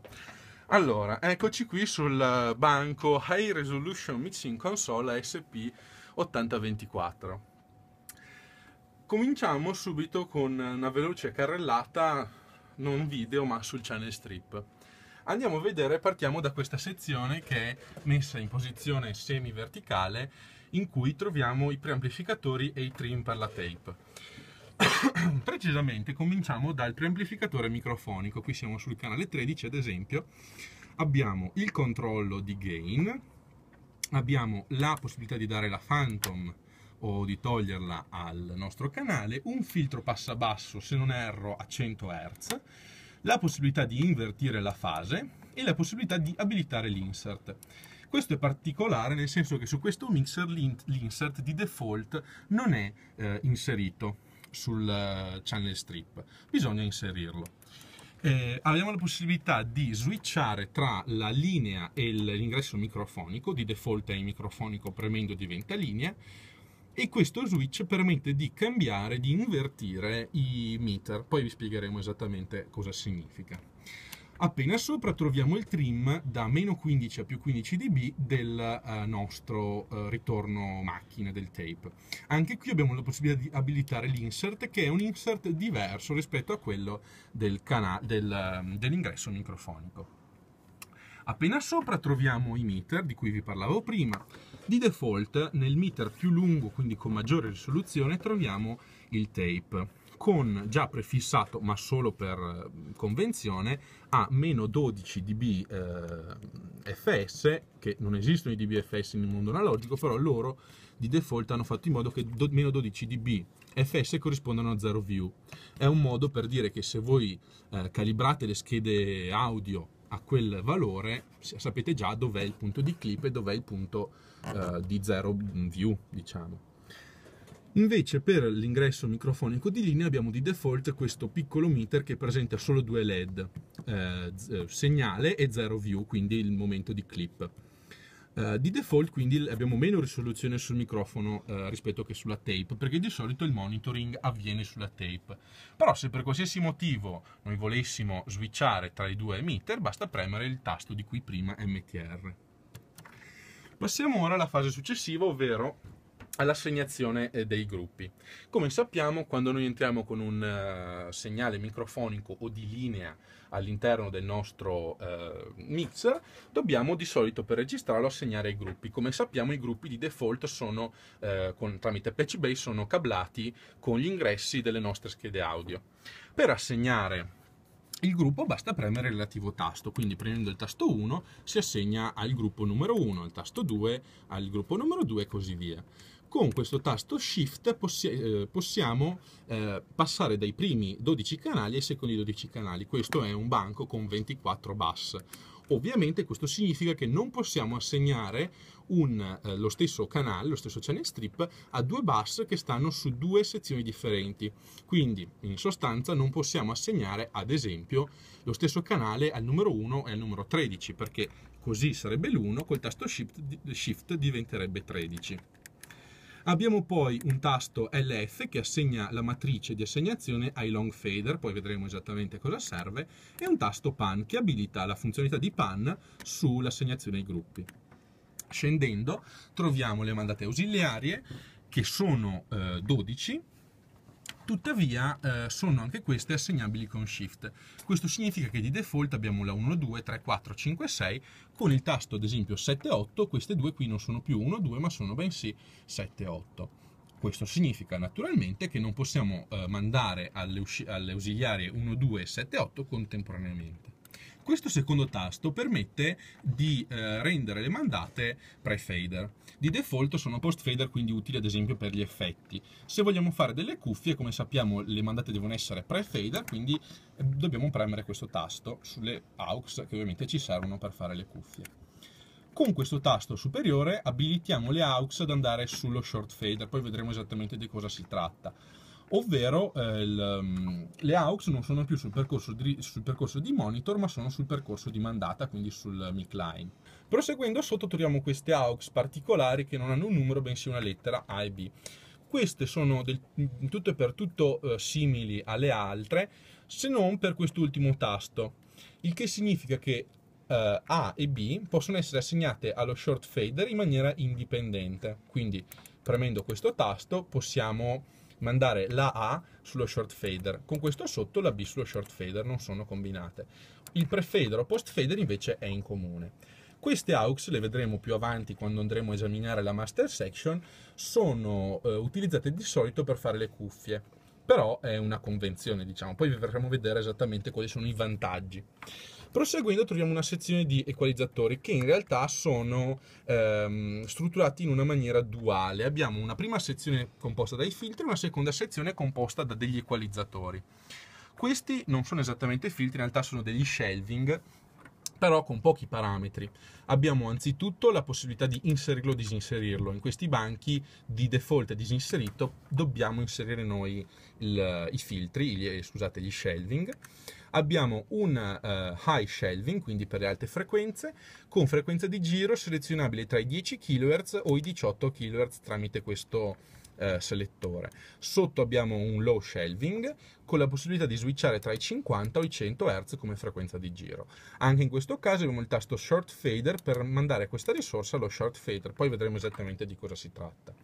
perfetto. Allora, eccoci qui sul banco High Resolution Mixing Console SP8024. Cominciamo subito con una veloce carrellata, non video ma sul channel strip. Andiamo a vedere, partiamo da questa sezione che è messa in posizione semi-verticale in cui troviamo i preamplificatori e i trim per la tape. Precisamente cominciamo dal preamplificatore microfonico, qui siamo sul canale 13 ad esempio, abbiamo il controllo di gain, abbiamo la possibilità di dare la phantom o di toglierla al nostro canale, un filtro passabasso se non erro a 100 Hz, la possibilità di invertire la fase e la possibilità di abilitare l'insert. Questo è particolare nel senso che su questo mixer l'insert di default non è eh, inserito sul eh, channel strip. Bisogna inserirlo. Eh, abbiamo la possibilità di switchare tra la linea e l'ingresso microfonico, di default è il microfonico premendo diventa linea, e questo switch permette di cambiare, di invertire i meter, poi vi spiegheremo esattamente cosa significa. Appena sopra troviamo il trim da meno 15 a più 15 dB del eh, nostro eh, ritorno macchina del tape. Anche qui abbiamo la possibilità di abilitare l'insert che è un insert diverso rispetto a quello del del, ehm, dell'ingresso microfonico. Appena sopra troviamo i meter di cui vi parlavo prima. Di default nel meter più lungo, quindi con maggiore risoluzione, troviamo il tape con già prefissato, ma solo per eh, convenzione, a meno 12 dB eh, FS, che non esistono i dB FS nel mondo analogico, però loro di default hanno fatto in modo che do, meno 12 dB FS corrispondano a 0 view. È un modo per dire che se voi eh, calibrate le schede audio a quel valore, sapete già dov'è il punto di clip e dov'è il punto eh, di 0 view, diciamo. Invece per l'ingresso microfonico di linea abbiamo di default questo piccolo meter che presenta solo due LED, eh, eh segnale e zero view, quindi il momento di clip. Eh, di default quindi abbiamo meno risoluzione sul microfono eh, rispetto che sulla tape, perché di solito il monitoring avviene sulla tape. Però se per qualsiasi motivo noi volessimo switchare tra i due meter, basta premere il tasto di qui prima MTR. Passiamo ora alla fase successiva, ovvero all'assegnazione eh, dei gruppi. Come sappiamo, quando noi entriamo con un eh, segnale microfonico o di linea all'interno del nostro uh, eh, mixer, dobbiamo di solito per registrarlo assegnare ai gruppi. Come sappiamo, i gruppi di default sono uh, con, tramite Patch Base sono cablati con gli ingressi delle nostre schede audio. Per assegnare il gruppo basta premere il relativo tasto, quindi premendo il tasto 1 si assegna al gruppo numero 1, al tasto 2 al gruppo numero 2 e così via con questo tasto Shift possi eh, possiamo eh, passare dai primi 12 canali ai secondi 12 canali. Questo è un banco con 24 bus. Ovviamente questo significa che non possiamo assegnare un, eh, lo stesso canale, lo stesso channel strip, a due bus che stanno su due sezioni differenti. Quindi, in sostanza, non possiamo assegnare, ad esempio, lo stesso canale al numero 1 e al numero 13, perché così sarebbe l'1, col tasto shift, shift diventerebbe 13. Abbiamo poi un tasto LF che assegna la matrice di assegnazione ai long fader, poi vedremo esattamente cosa serve, e un tasto PAN che abilita la funzionalità di PAN sull'assegnazione ai gruppi. Scendendo troviamo le mandate ausiliarie che sono eh, 12 Tuttavia eh, sono anche queste assegnabili con Shift. Questo significa che di default abbiamo la 1, 2, 3, 4, 5, 6, con il tasto ad esempio 7, 8, queste due qui non sono più 1, 2 ma sono bensì 7, 8. Questo significa naturalmente che non possiamo eh, mandare alle, alle ausiliarie 1, 2 e 7, 8 contemporaneamente. Questo secondo tasto permette di eh, rendere le mandate pre-fader. Di default sono post-fader, quindi utili ad esempio per gli effetti. Se vogliamo fare delle cuffie, come sappiamo le mandate devono essere pre-fader, quindi eh, dobbiamo premere questo tasto sulle aux che ovviamente ci servono per fare le cuffie. Con questo tasto superiore abilitiamo le aux ad andare sullo short fader, poi vedremo esattamente di cosa si tratta ovvero eh, il, um, le AUX non sono più sul percorso, di, sul percorso, di, monitor ma sono sul percorso di mandata, quindi sul mic line. Proseguendo sotto troviamo queste AUX particolari che non hanno un numero bensì una lettera A e B. Queste sono del, in mm, tutto e per tutto eh, simili alle altre se non per quest'ultimo tasto, il che significa che eh, A e B possono essere assegnate allo short fader in maniera indipendente. Quindi premendo questo tasto possiamo mandare la A sullo short fader, con questo sotto la B sullo short fader, non sono combinate. Il pre-fader o post-fader invece è in comune. Queste aux, le vedremo più avanti quando andremo a esaminare la master section, sono eh, utilizzate di solito per fare le cuffie, però è una convenzione diciamo, poi vi faremo vedere esattamente quali sono i vantaggi. Proseguendo troviamo una sezione di equalizzatori che in realtà sono ehm, strutturati in una maniera duale. Abbiamo una prima sezione composta dai filtri e una seconda sezione composta da degli equalizzatori. Questi non sono esattamente filtri, in realtà sono degli shelving però con pochi parametri. Abbiamo anzitutto la possibilità di inserirlo o disinserirlo. In questi banchi di default è disinserito, dobbiamo inserire noi il, i filtri, gli, eh, scusate, gli shelving abbiamo un uh, high shelving, quindi per le alte frequenze, con frequenza di giro selezionabile tra i 10 kHz o i 18 kHz tramite questo uh, selettore. Sotto abbiamo un low shelving con la possibilità di switchare tra i 50 o i 100 Hz come frequenza di giro. Anche in questo caso abbiamo il tasto short fader per mandare questa risorsa allo short fader, poi vedremo esattamente di cosa si tratta.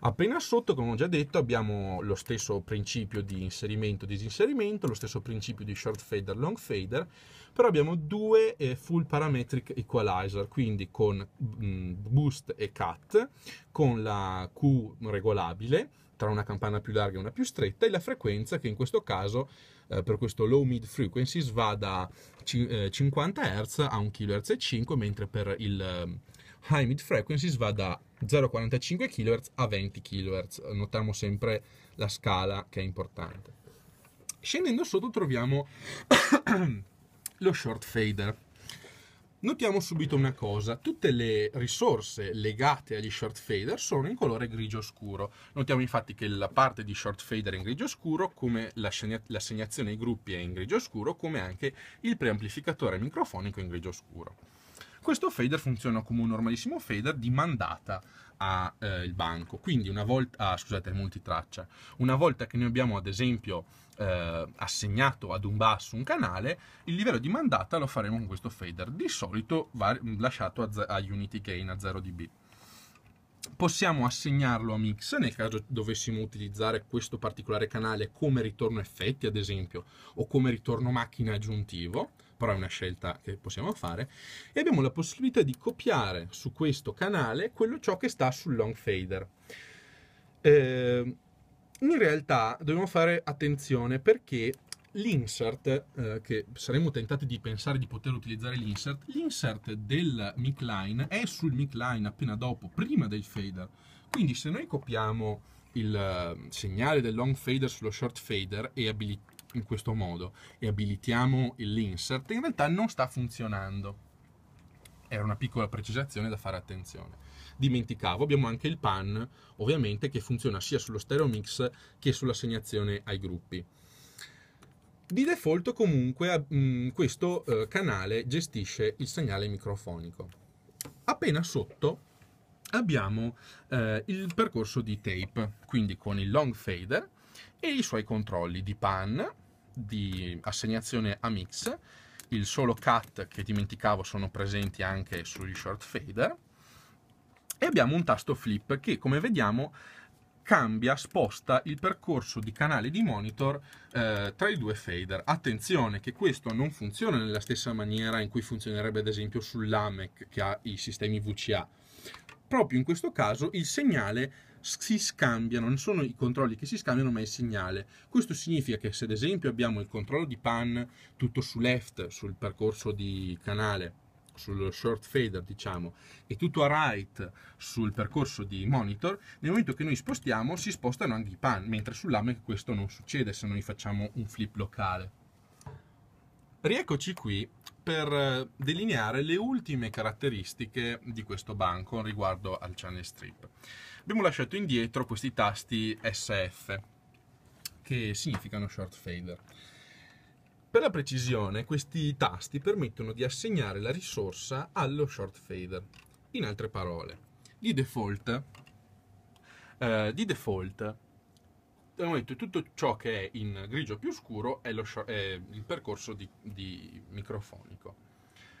Appena sotto, come ho già detto, abbiamo lo stesso principio di inserimento e disinserimento, lo stesso principio di short fader e long fader, però abbiamo due eh, full parametric equalizer, quindi con mm, boost e cut, con la Q regolabile tra una campana più larga e una più stretta e la frequenza che in questo caso eh, per questo low mid frequencies va da 50 eh, Hz a 1 kHz e 5 mentre per il high mid frequencies va da 0,45 kHz a 20 kHz. Notiamo sempre la scala che è importante. Scendendo sotto troviamo lo short fader. Notiamo subito una cosa, tutte le risorse legate agli short fader sono in colore grigio scuro. Notiamo infatti che la parte di short fader è in grigio scuro, come l'assegnazione ai gruppi è in grigio scuro, come anche il preamplificatore microfonico è in grigio scuro. Questo fader funziona come un normalissimo fader di mandata al eh, banco. Quindi una volta, ah, scusate, multitraccia, una volta che noi abbiamo ad esempio eh, assegnato ad un basso un canale, il livello di mandata lo faremo con questo fader, di solito va lasciato a, a unity gain a 0 dB possiamo assegnarlo a mix nel caso dovessimo utilizzare questo particolare canale come ritorno effetti ad esempio o come ritorno macchina aggiuntivo però è una scelta che possiamo fare, e abbiamo la possibilità di copiare su questo canale quello ciò che sta sul long fader. Eh, in realtà dobbiamo fare attenzione perché l'insert, eh, che saremmo tentati di pensare di poter utilizzare l'insert, l'insert del midline è sul midline appena dopo, prima del fader. Quindi se noi copiamo il eh, segnale del long fader sullo short fader e abilitiamo in questo modo e abilitiamo l'insert, in realtà non sta funzionando. Era una piccola precisazione da fare attenzione. Dimenticavo, abbiamo anche il pan, ovviamente, che funziona sia sullo stereo mix che sull'assegnazione ai gruppi. Di default comunque mm, questo eh, canale gestisce il segnale microfonico. Appena sotto abbiamo eh, il percorso di tape, quindi con il long fader, e i suoi controlli di pan, di assegnazione a mix, il solo cut che dimenticavo sono presenti anche sugli short fader e abbiamo un tasto flip che come vediamo cambia, sposta il percorso di canale di monitor eh, tra i due fader. Attenzione che questo non funziona nella stessa maniera in cui funzionerebbe ad esempio sull'AMEC che ha i sistemi VCA. Proprio in questo caso il segnale si scambiano, non sono i controlli che si scambiano, ma il segnale. Questo significa che se ad esempio abbiamo il controllo di pan tutto su left, sul percorso di canale, sul short fader diciamo e tutto a right sul percorso di monitor nel momento che noi spostiamo si spostano anche i pan mentre sull'AMEC questo non succede se noi facciamo un flip locale rieccoci qui per eh, delineare le ultime caratteristiche di questo banco riguardo al channel strip abbiamo lasciato indietro questi tasti SF, che significano short fader. Per la precisione, questi tasti permettono di assegnare la risorsa allo short fader. In altre parole, di default, eh, di default momento tutto ciò che è in grigio più scuro è, short, è il percorso di, di microfonico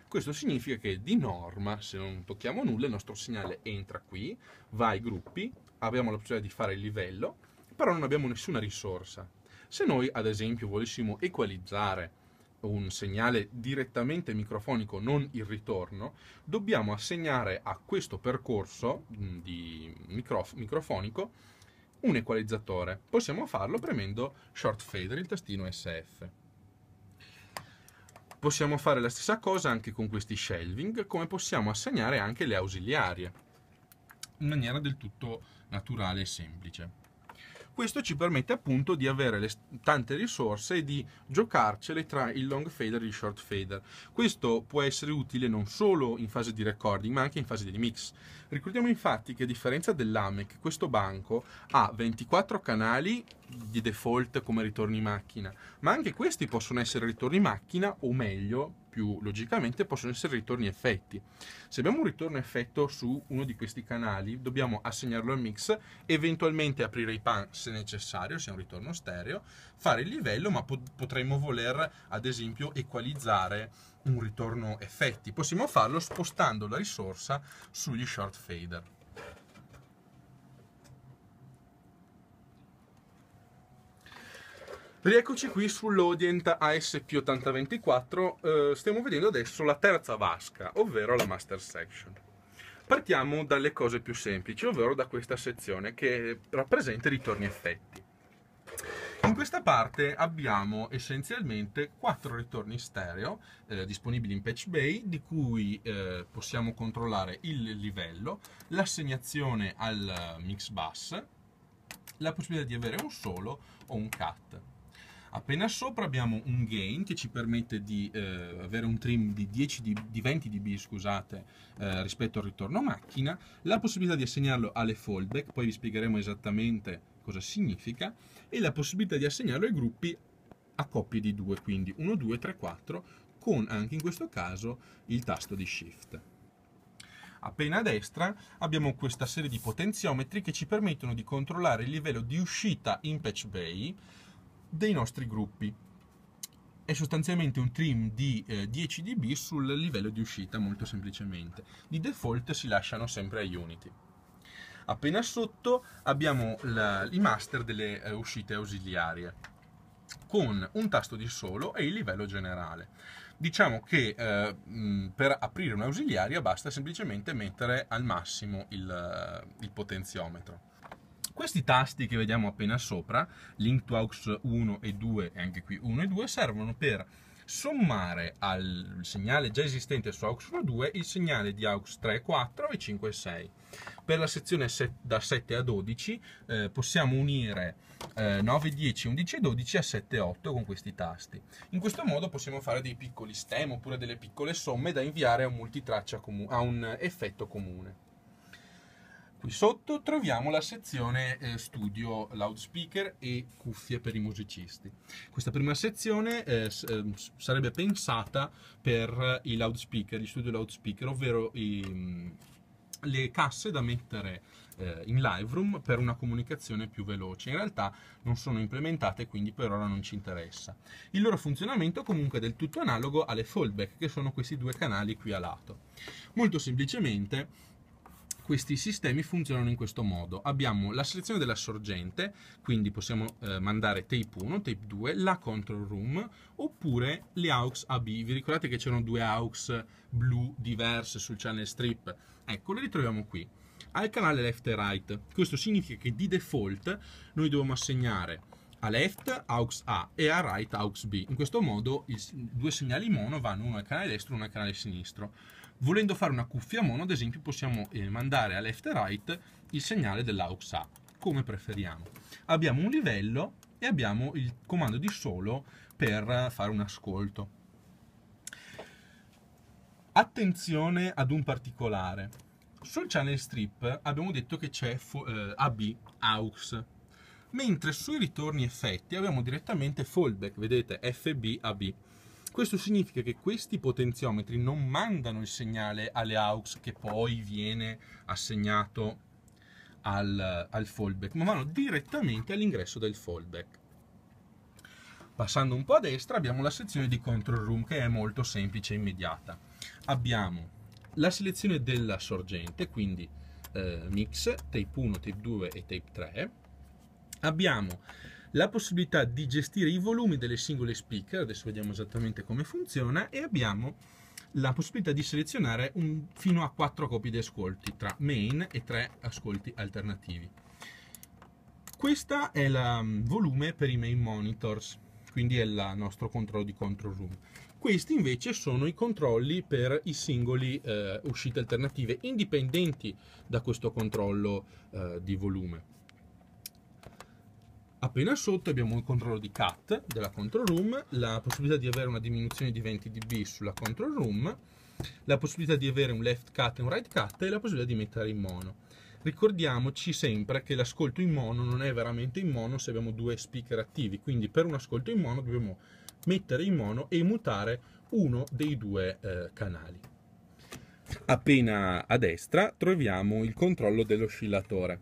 questo significa che di norma, se non tocchiamo nulla, il nostro segnale entra qui, va ai gruppi, abbiamo la possibilità di fare il livello, però non abbiamo nessuna risorsa. Se noi, ad esempio, volessimo equalizzare un segnale direttamente microfonico, non il ritorno, dobbiamo assegnare a questo percorso mm, microf microfonico un equalizzatore. Possiamo farlo premendo Short Fader, il tastino SF. Possiamo fare la stessa cosa anche con questi shelving, come possiamo assegnare anche le ausiliarie, in maniera del tutto naturale e semplice. Questo ci permette appunto di avere le, tante risorse e di giocarcele tra il long fader e il short fader. Questo può essere utile non solo in fase di recording, ma anche in fase di mix. Ricordiamo infatti che a differenza dell'AMEC, questo banco ha 24 canali di default come ritorni macchina, ma anche questi possono essere ritorni macchina o meglio, più logicamente, possono essere ritorni effetti. Se abbiamo un ritorno effetto su uno di questi canali, dobbiamo assegnarlo al mix, eventualmente aprire i pan se necessario, se è un ritorno stereo, fare il livello, ma potremmo voler ad esempio equalizzare un ritorno effetti. Possiamo farlo spostando la risorsa sugli short fader. Rieccoci qui sull'Odient ASP8024, eh, stiamo vedendo adesso la terza vasca, ovvero la Master Section. Partiamo dalle cose più semplici, ovvero da questa sezione che rappresenta i ritorni effetti. In questa parte abbiamo essenzialmente quattro ritorni stereo eh, disponibili in Patch Bay di cui eh, possiamo controllare il livello, l'assegnazione al mix bus, la possibilità di avere un solo o un cut. Appena sopra abbiamo un gain che ci permette di eh, avere un trim di, 10 dB, di 20 dB scusate, eh, rispetto al ritorno macchina, la possibilità di assegnarlo alle fallback, poi vi spiegheremo esattamente cosa significa, e la possibilità di assegnarlo ai gruppi a coppie di due, quindi 1, 2, 3, 4, con anche in questo caso il tasto di Shift. Appena a destra abbiamo questa serie di potenziometri che ci permettono di controllare il livello di uscita in patch bay dei nostri gruppi. È sostanzialmente un trim di eh, 10 dB sul livello di uscita, molto semplicemente. Di default si lasciano sempre a Unity. Appena sotto abbiamo la, i master delle eh, uscite ausiliarie con un tasto di solo e il livello generale. Diciamo che eh, per aprire un'ausiliaria basta semplicemente mettere al massimo il, eh, il potenziometro. Questi tasti che vediamo appena sopra, link to aux 1 e 2 e anche qui 1 e 2, servono per sommare al segnale già esistente su aux 1 e 2 il segnale di aux 3 4 e 5 6. Per la sezione da 7 a 12 eh, possiamo unire eh, 9, 10, 11 e 12 a 7 8 con questi tasti. In questo modo possiamo fare dei piccoli stem oppure delle piccole somme da inviare a un, a un effetto comune. Qui sotto troviamo la sezione eh, studio loudspeaker e cuffie per i musicisti. Questa prima sezione eh, eh sarebbe pensata per eh, i loudspeaker, gli studio loudspeaker, ovvero i, mm, le casse da mettere eh, in live room per una comunicazione più veloce. In realtà non sono implementate, quindi per ora non ci interessa. Il loro funzionamento comunque è del tutto analogo alle fallback, che sono questi due canali qui a lato. Molto semplicemente questi sistemi funzionano in questo modo. Abbiamo la selezione della sorgente, quindi possiamo eh, mandare tape 1, tape 2, la control room oppure le aux AB. Vi ricordate che c'erano due aux blu diverse sul channel strip? Ecco, le ritroviamo qui al canale left e right. Questo significa che di default noi dobbiamo assegnare a left aux A e a right aux B. In questo modo i due segnali mono vanno uno al canale destro e uno al canale sinistro. Volendo fare una cuffia mono, ad esempio, possiamo eh, mandare a left e right il segnale dell'aux A, come preferiamo. Abbiamo un livello e abbiamo il comando di solo per fare un ascolto. Attenzione ad un particolare. Sul channel strip abbiamo detto che c'è eh, AB AUX, mentre sui ritorni effetti abbiamo direttamente fallback, vedete FB AB. Questo significa che questi potenziometri non mandano il segnale alle AUX che poi viene assegnato al, al fallback, ma vanno direttamente all'ingresso del fallback. Passando un po' a destra abbiamo la sezione di control room che è molto semplice e immediata. Abbiamo la selezione della sorgente, quindi eh, mix, tape 1, tape 2 e tape 3. Abbiamo la possibilità di gestire i volumi delle singole speaker, adesso vediamo esattamente come funziona, e abbiamo la possibilità di selezionare un, fino a 4 copie di ascolti tra main e 3 ascolti alternativi. Questa è il mm, volume per i main monitors, quindi è il nostro controllo di control room. Questi invece sono i controlli per i singoli eh, uscite alternative, indipendenti da questo controllo eh, di volume. Appena sotto abbiamo il controllo di cut della control room, la possibilità di avere una diminuzione di 20 dB sulla control room, la possibilità di avere un left cut e un right cut e la possibilità di mettere in mono. Ricordiamoci sempre che l'ascolto in mono non è veramente in mono se abbiamo due speaker attivi, quindi per un ascolto in mono dobbiamo mettere in mono e mutare uno dei due eh, canali. Appena a destra troviamo il controllo dell'oscillatore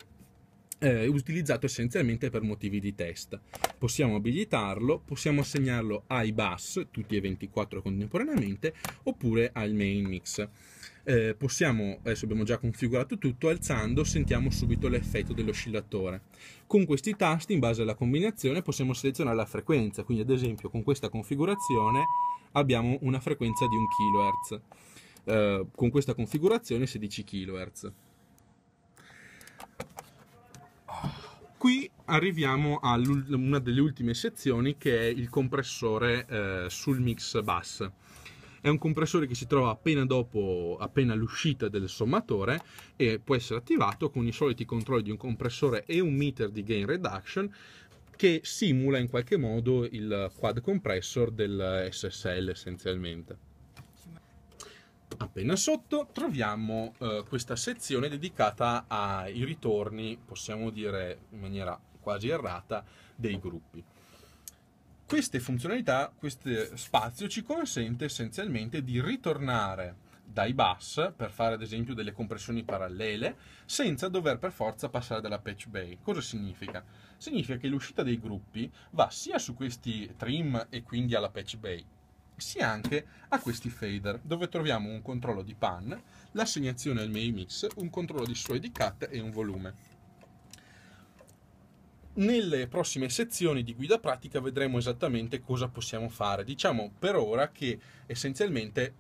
eh, utilizzato essenzialmente per motivi di test. Possiamo abilitarlo, possiamo assegnarlo ai bus, tutti e 24 contemporaneamente, oppure al main mix. Eh, possiamo, adesso abbiamo già configurato tutto, alzando sentiamo subito l'effetto dell'oscillatore. Con questi tasti, in base alla combinazione, possiamo selezionare la frequenza, quindi ad esempio con questa configurazione abbiamo una frequenza di 1 kHz, eh, con questa configurazione 16 kHz. Qui arriviamo a una delle ultime sezioni che è il compressore eh, sul mix bass. È un compressore che si trova appena dopo, appena l'uscita del sommatore e può essere attivato con i soliti controlli di un compressore e un meter di gain reduction che simula in qualche modo il quad compressor del SSL essenzialmente. Appena sotto troviamo eh, questa sezione dedicata ai ritorni, possiamo dire in maniera quasi errata, dei gruppi. Queste funzionalità, questo spazio ci consente essenzialmente di ritornare dai bus per fare ad esempio delle compressioni parallele senza dover per forza passare dalla patch bay. Cosa significa? Significa che l'uscita dei gruppi va sia su questi trim e quindi alla patch bay sia anche a questi fader, dove troviamo un controllo di pan, l'assegnazione al main mix, un controllo di suoi di cut e un volume. Nelle prossime sezioni di guida pratica vedremo esattamente cosa possiamo fare. Diciamo per ora che essenzialmente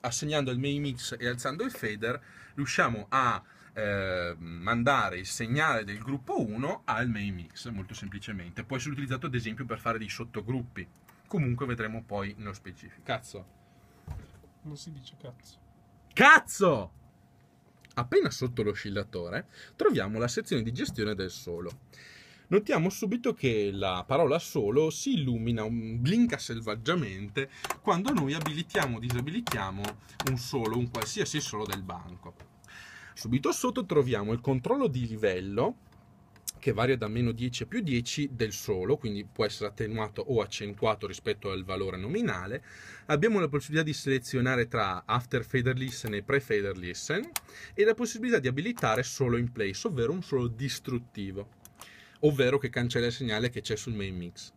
assegnando il main mix e alzando il fader riusciamo a ehm, mandare il segnale del gruppo 1 al main mix molto semplicemente può essere utilizzato ad esempio per fare dei sottogruppi Comunque vedremo poi nello specifico. Cazzo. Non si dice cazzo. Cazzo! Appena sotto l'oscillatore troviamo la sezione di gestione del solo. Notiamo subito che la parola solo si illumina, blinca selvaggiamente quando noi abilitiamo o disabilitiamo un solo, un qualsiasi solo del banco. Subito sotto troviamo il controllo di livello che varia da meno 10 a più 10 del solo, quindi può essere attenuato o accentuato rispetto al valore nominale. Abbiamo la possibilità di selezionare tra after fader listen e pre fader listen e la possibilità di abilitare solo in place, ovvero un solo distruttivo, ovvero che cancella il segnale che c'è sul main mix.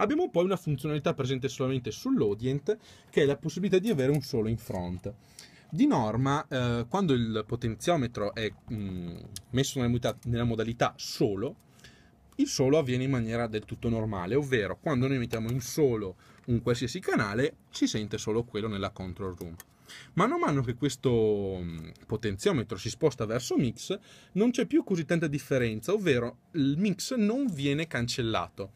Abbiamo poi una funzionalità presente solamente sull'audient che è la possibilità di avere un solo in front. Di norma, eh, quando il potenziometro è mh, mm, messo nella, modalità, nella modalità solo, il solo avviene in maniera del tutto normale, ovvero quando noi mettiamo in solo un qualsiasi canale, si sente solo quello nella control room. Man mano che questo mm, potenziometro si sposta verso mix, non c'è più così tanta differenza, ovvero il mix non viene cancellato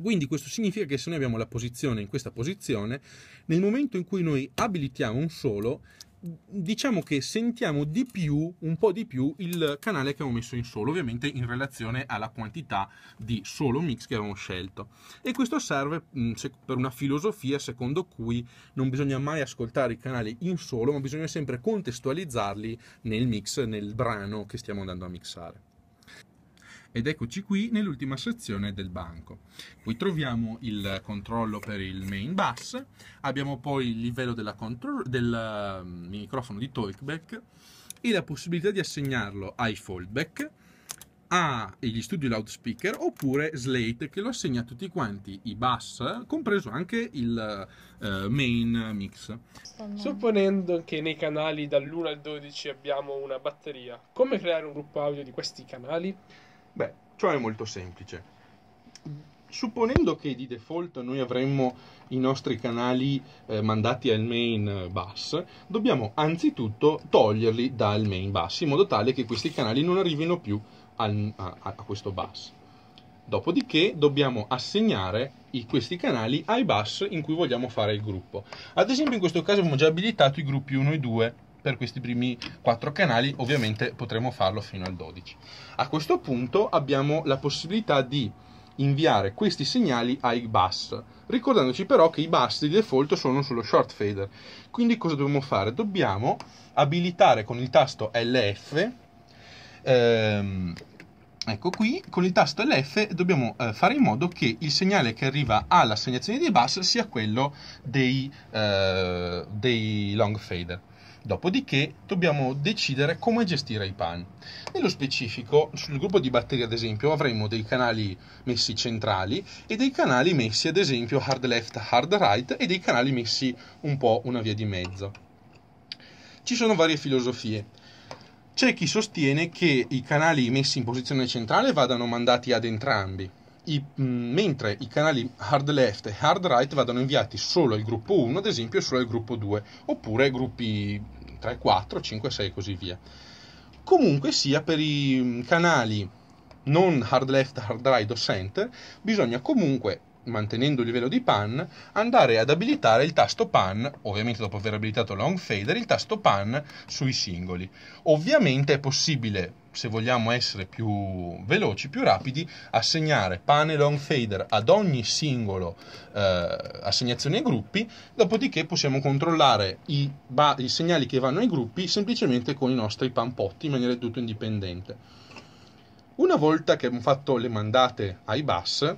quindi questo significa che se noi abbiamo la posizione in questa posizione, nel momento in cui noi abilitiamo un solo, diciamo che sentiamo di più, un po' di più, il canale che abbiamo messo in solo, ovviamente in relazione alla quantità di solo mix che abbiamo scelto. E questo serve mm, per una filosofia secondo cui non bisogna mai ascoltare i canali in solo, ma bisogna sempre contestualizzarli nel mix, nel brano che stiamo andando a mixare ed eccoci qui nell'ultima sezione del banco. Qui troviamo il controllo per il main bus, abbiamo poi il livello control, del mm, microfono di talkback e la possibilità di assegnarlo ai foldback, agli studio loudspeaker oppure Slate che lo assegna a tutti quanti i bus, compreso anche il uh, main mix. Supponendo che nei canali dall'1 al 12 abbiamo una batteria, come creare un gruppo audio di questi canali? Beh, ciò è molto semplice. Supponendo che di default noi avremmo i nostri canali eh, mandati al main bus, dobbiamo anzitutto toglierli dal main bus in modo tale che questi canali non arrivino più al, a, a, questo bus. Dopodiché dobbiamo assegnare i, questi canali ai bus in cui vogliamo fare il gruppo. Ad esempio in questo caso abbiamo già abilitato i gruppi 1 e 2 per questi primi quattro canali, ovviamente potremo farlo fino al 12. A questo punto abbiamo la possibilità di inviare questi segnali ai bus, ricordandoci però che i bus di default sono sullo short fader. Quindi cosa dobbiamo fare? Dobbiamo abilitare con il tasto LF, ehm, ecco qui, con il tasto LF dobbiamo eh, fare in modo che il segnale che arriva all'assegnazione dei bus sia quello dei, eh, dei long fader. Dopodiché dobbiamo decidere come gestire i pan. Nello specifico, sul gruppo di batterie, ad esempio, avremo dei canali messi centrali e dei canali messi, ad esempio, hard left, hard right e dei canali messi un po' una via di mezzo. Ci sono varie filosofie. C'è chi sostiene che i canali messi in posizione centrale vadano mandati ad entrambi, i, mentre i canali hard left e hard right vadano inviati solo al gruppo 1, ad esempio, solo al gruppo 2, oppure gruppi 3, 4, 5, 6 e così via. Comunque sia, per i canali non hard left, hard right o center, bisogna comunque mantenendo il livello di pan, andare ad abilitare il tasto pan, ovviamente dopo aver abilitato long fader, il tasto pan sui singoli. Ovviamente è possibile se vogliamo essere più veloci, più rapidi, assegnare pan e long fader ad ogni singolo eh, assegnazione ai gruppi, dopodiché possiamo controllare i, ba- i, segnali che vanno ai gruppi semplicemente con i nostri pan potti in maniera tutto indipendente. Una volta che abbiamo fatto le mandate ai bus,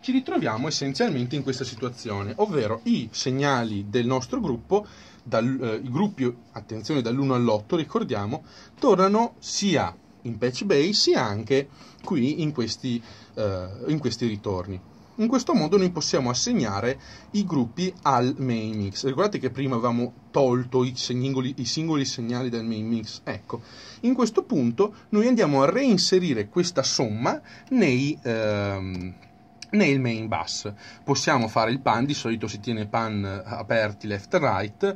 ci ritroviamo essenzialmente in questa situazione, ovvero i segnali del nostro gruppo, dal, eh, i gruppi, attenzione, dall'1 all'8, ricordiamo, tornano sia in patch base sia anche qui in questi, eh, in questi ritorni. In questo modo noi possiamo assegnare i gruppi al main mix. Ricordate che prima avevamo tolto i singoli, i singoli, segnali dal main mix. Ecco, in questo punto noi andiamo a reinserire questa somma nei, ehm, nel main bus. Possiamo fare il pan, di solito si tiene pan eh, aperti left e right,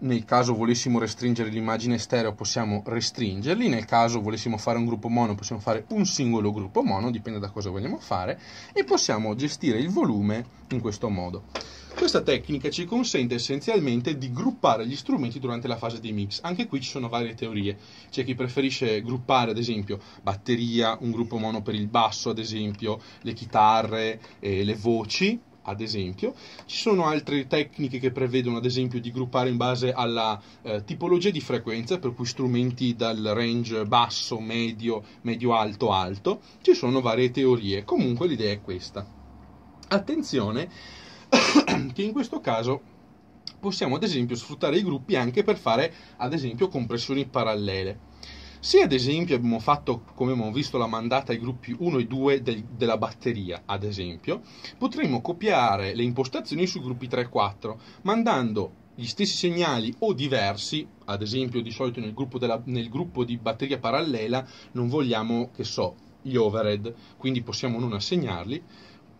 nel caso volessimo restringere l'immagine stereo possiamo restringerli, nel caso volessimo fare un gruppo mono possiamo fare un singolo gruppo mono, dipende da cosa vogliamo fare, e possiamo gestire il volume in questo modo. Questa tecnica ci consente essenzialmente di gruppare gli strumenti durante la fase di mix. Anche qui ci sono varie teorie. C'è chi preferisce gruppare, ad esempio, batteria, un gruppo mono per il basso, ad esempio, le chitarre, eh, le voci, ad esempio. Ci sono altre tecniche che prevedono, ad esempio, di gruppare in base alla eh, tipologia di frequenza, per cui strumenti dal range basso, medio, medio-alto, alto. Ci sono varie teorie. Comunque l'idea è questa. Attenzione che in questo caso possiamo ad esempio sfruttare i gruppi anche per fare ad esempio compressioni parallele se ad esempio abbiamo fatto, come abbiamo visto, la mandata ai gruppi 1 e 2 del, della batteria, ad esempio, potremmo copiare le impostazioni sui gruppi 3 e 4, mandando gli stessi segnali o diversi, ad esempio di solito nel gruppo, della, nel gruppo di batteria parallela non vogliamo, che so, gli overhead, quindi possiamo non assegnarli,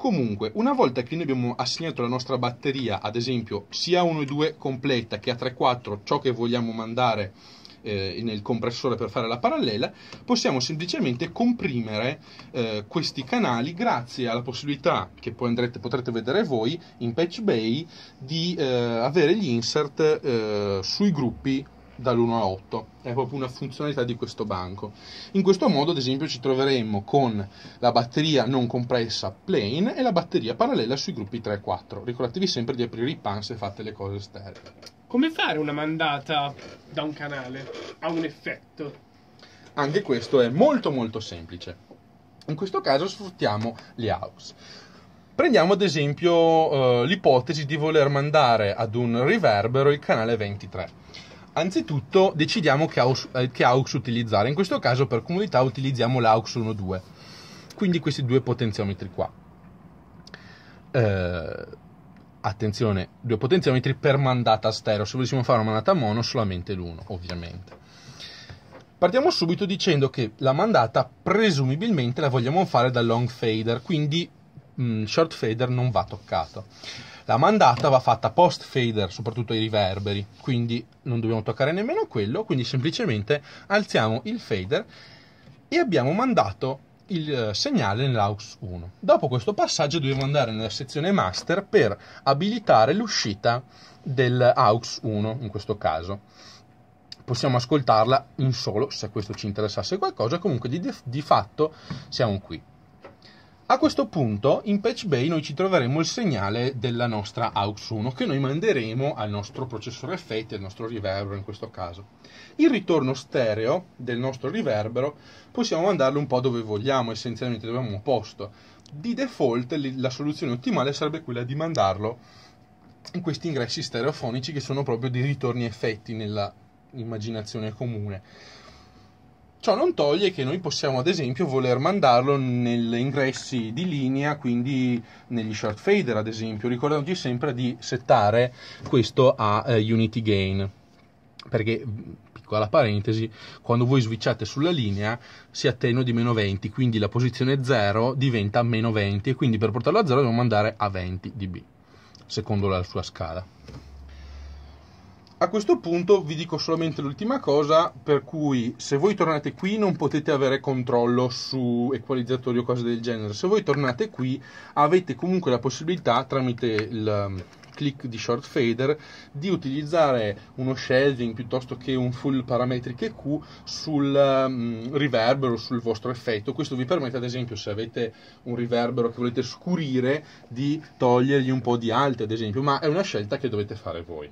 Comunque, una volta che noi abbiamo assegnato la nostra batteria, ad esempio, sia a 1 e 2 completa che a 3-4 e ciò che vogliamo mandare eh, nel compressore per fare la parallela, possiamo semplicemente comprimere eh, questi canali grazie alla possibilità che poi andrete, potrete vedere voi in Patch Bay di eh, avere gli insert eh, sui gruppi dall'1 a 8. È proprio una funzionalità di questo banco. In questo modo, ad esempio, ci troveremmo con la batteria non compressa plane e la batteria parallela sui gruppi 3 e 4. Ricordatevi sempre di aprire i pan se fate le cose stereo. Come fare una mandata da un canale, ha un effetto. Anche questo è molto molto semplice. In questo caso sfruttiamo le house. Prendiamo ad esempio eh, l'ipotesi di voler mandare ad un riverbero il canale 23. Anzitutto decidiamo che aux, eh, che aux utilizzare, in questo caso per comodità utilizziamo l'aux 1.2, quindi questi due potenziometri qua. Eh, attenzione, due potenziometri per mandata stereo, se volessimo fare una mandata mono solamente l'uno, ovviamente. Partiamo subito dicendo che la mandata presumibilmente la vogliamo fare da long fader, quindi mh, mm, short fader non va toccato. La mandata va fatta post fader, soprattutto ai riverberi, quindi non dobbiamo toccare nemmeno quello, quindi semplicemente alziamo il fader e abbiamo mandato il eh, segnale nell'aux 1. Dopo questo passaggio dobbiamo andare nella sezione master per abilitare l'uscita dell'aux 1 in questo caso. Possiamo ascoltarla in solo se questo ci interessasse qualcosa, comunque di, di fatto siamo qui. A questo punto in patch bay noi ci troveremo il segnale della nostra AUX 1 che noi manderemo al nostro processore effetti, al nostro riverbero in questo caso. Il ritorno stereo del nostro riverbero possiamo mandarlo un po' dove vogliamo, essenzialmente dove abbiamo posto. Di default la soluzione ottimale sarebbe quella di mandarlo in questi ingressi stereofonici che sono proprio dei ritorni effetti nella immaginazione comune Ciò non toglie che noi possiamo, ad esempio, voler mandarlo negli ingressi di linea, quindi negli short fader, ad esempio, ricordandoci sempre di settare questo a eh, Unity Gain. Perché, piccola parentesi, quando voi switchate sulla linea si attenua di meno 20, quindi la posizione 0 diventa meno 20 e quindi per portarlo a 0 dobbiamo mandare a 20 dB, secondo la sua scala. A questo punto vi dico solamente l'ultima cosa, per cui se voi tornate qui non potete avere controllo su equalizzatori o cose del genere, se voi tornate qui avete comunque la possibilità tramite il um, click di short fader di utilizzare uno shelving piuttosto che un full parametric EQ sul um, riverbero, sul vostro effetto. Questo vi permette ad esempio se avete un riverbero che volete scurire di togliergli un po' di alte ad esempio, ma è una scelta che dovete fare voi.